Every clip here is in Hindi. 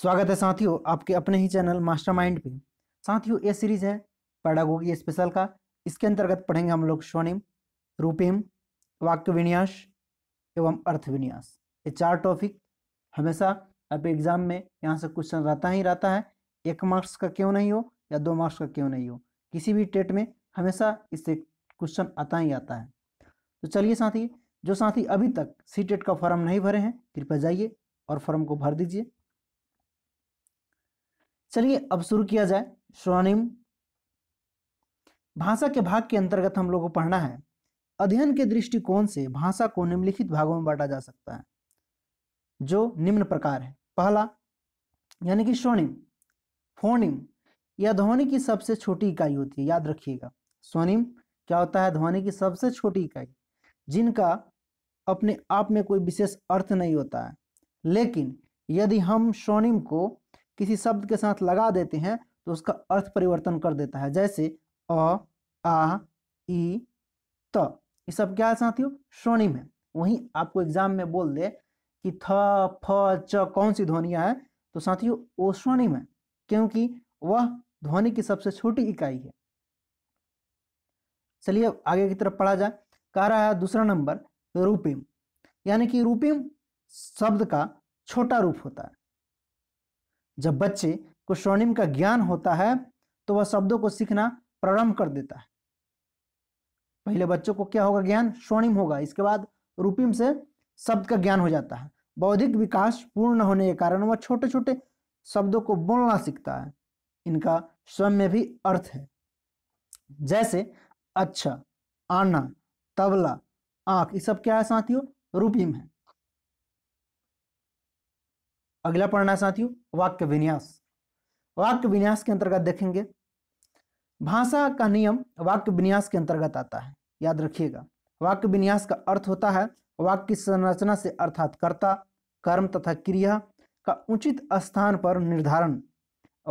स्वागत है साथियों आपके अपने ही चैनल मास्टरमाइंड पे साथियों ये सीरीज है पैडागोगी स्पेशल का इसके अंतर्गत पढ़ेंगे हम लोग स्वनिम रूपिम वाक्य विन्यास एवं अर्थ विन्यास ये चार टॉपिक हमेशा आपके एग्जाम में यहाँ से क्वेश्चन रहता ही रहता है एक मार्क्स का क्यों नहीं हो या दो मार्क्स का क्यों नहीं हो किसी भी टेट में हमेशा इससे क्वेश्चन आता ही आता है तो चलिए साथी जो साथी अभी तक सी टेट e का फॉर्म नहीं भरे हैं कृपया जाइए और फॉर्म को भर दीजिए चलिए अब शुरू किया जाए स्वर्णिम भाषा के भाग के अंतर्गत हम लोग को पढ़ना है अध्ययन के दृष्टिकोण से भाषा को निम्नलिखित भागों में बांटा जा सकता है जो निम्न प्रकार है पहला यानी कि स्वनिम फोनिम यह ध्वनि की सबसे छोटी इकाई होती है याद रखिएगा स्वनिम क्या होता है ध्वनि की सबसे छोटी इकाई जिनका अपने आप में कोई विशेष अर्थ नहीं होता है लेकिन यदि हम स्वनिम को किसी शब्द के साथ लगा देते हैं तो उसका अर्थ परिवर्तन कर देता है जैसे अ आ ई त ये सब क्या है साथियों श्रोणिम है वहीं आपको एग्जाम में बोल दे कि थ फ च कौन सी ध्वनिया है तो साथियों वो स्वर्णिम है क्योंकि वह ध्वनि की सबसे छोटी इकाई है चलिए आगे की तरफ पढ़ा जाए कह रहा है दूसरा नंबर रूपिम यानी कि रूपिम शब्द का छोटा रूप होता है जब बच्चे को स्वर्णिम का ज्ञान होता है तो वह शब्दों को सीखना प्रारंभ कर देता है पहले बच्चों को क्या होगा ज्ञान स्वर्णिम होगा इसके बाद रूपिम से शब्द का ज्ञान हो जाता है बौद्धिक विकास पूर्ण होने के कारण वह छोटे छोटे शब्दों को बोलना सीखता है इनका स्वयं में भी अर्थ है जैसे अच्छा आना तबला आंख ये सब क्या है साथियों रूपिम है अगला पढ़ना साथियों वाक्य विन्यास वाक्य विन्यास के अंतर्गत देखेंगे भाषा का नियम वाक्य विन्यास के अंतर्गत आता है याद रखिएगा वाक्य विन्यास का अर्थ होता है वाक्य संरचना से अर्थात कर्ता कर्म तथा क्रिया का उचित स्थान पर निर्धारण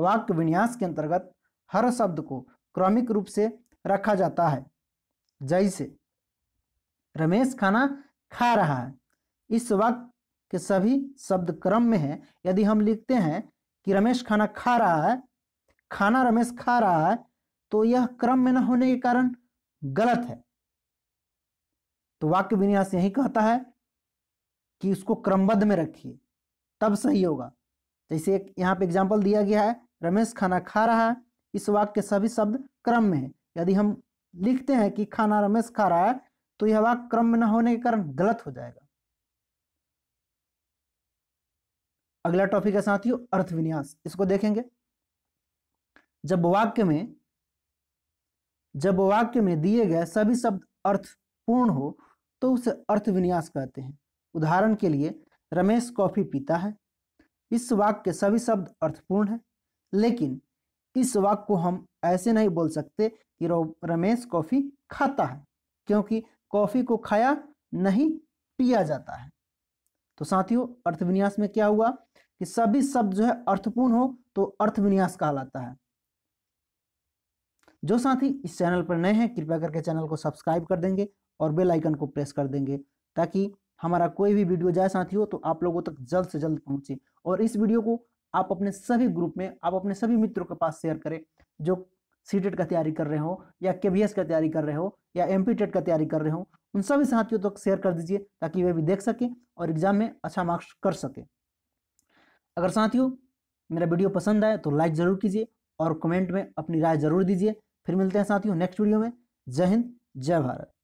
वाक्य विन्यास के अंतर्गत हर शब्द को क्रमिक रूप से रखा जाता है जैसे रमेश खाना खा रहा है इस वाक्य कि सभी शब्द क्रम में है यदि हम लिखते हैं कि रमेश खाना खा रहा है खाना रमेश खा रहा है तो यह क्रम में न होने के कारण गलत है तो वाक्य विन्यास यही कहता है कि उसको क्रमबद्ध में रखिए तब सही होगा जैसे एक यहाँ पे एग्जाम्पल दिया गया है रमेश खाना खा रहा है इस वाक्य के सभी शब्द क्रम में है यदि हम लिखते हैं कि खाना रमेश खा रहा है तो यह वाक्य क्रम में न होने के कारण गलत हो जाएगा अगला टॉपिक है साथियों अर्थविन्यास इसको देखेंगे जब वाक्य में जब वाक्य में दिए गए सभी शब्द अर्थपूर्ण हो तो उसे अर्थविन्यास कहते हैं उदाहरण के लिए रमेश कॉफी पीता है इस वाक्य के सभी शब्द अर्थपूर्ण है लेकिन इस वाक्य को हम ऐसे नहीं बोल सकते कि रमेश कॉफी खाता है क्योंकि कॉफी को खाया नहीं पिया जाता है तो साथियों अर्थविन्यास में क्या हुआ कि सभी शब्द जो है अर्थपूर्ण हो तो अर्थविन्यास कहलाता है जो साथी इस चैनल पर नए हैं कृपया करके चैनल को सब्सक्राइब कर देंगे और बेल आइकन को प्रेस कर देंगे ताकि हमारा कोई भी वीडियो जाए साथियों तो आप लोगों तक जल्द से जल्द पहुंचे और इस वीडियो को आप अपने सभी ग्रुप में आप अपने सभी मित्रों के पास शेयर करें जो सी e का तैयारी कर रहे हो या के का तैयारी कर रहे हो या एम e का तैयारी कर रहे हो उन सभी साथियों तक तो शेयर कर दीजिए ताकि वे भी देख सकें और एग्जाम में अच्छा मार्क्स कर सकें अगर साथियों मेरा वीडियो पसंद आए तो लाइक ज़रूर कीजिए और कमेंट में अपनी राय ज़रूर दीजिए फिर मिलते हैं साथियों नेक्स्ट वीडियो में जय हिंद जय भारत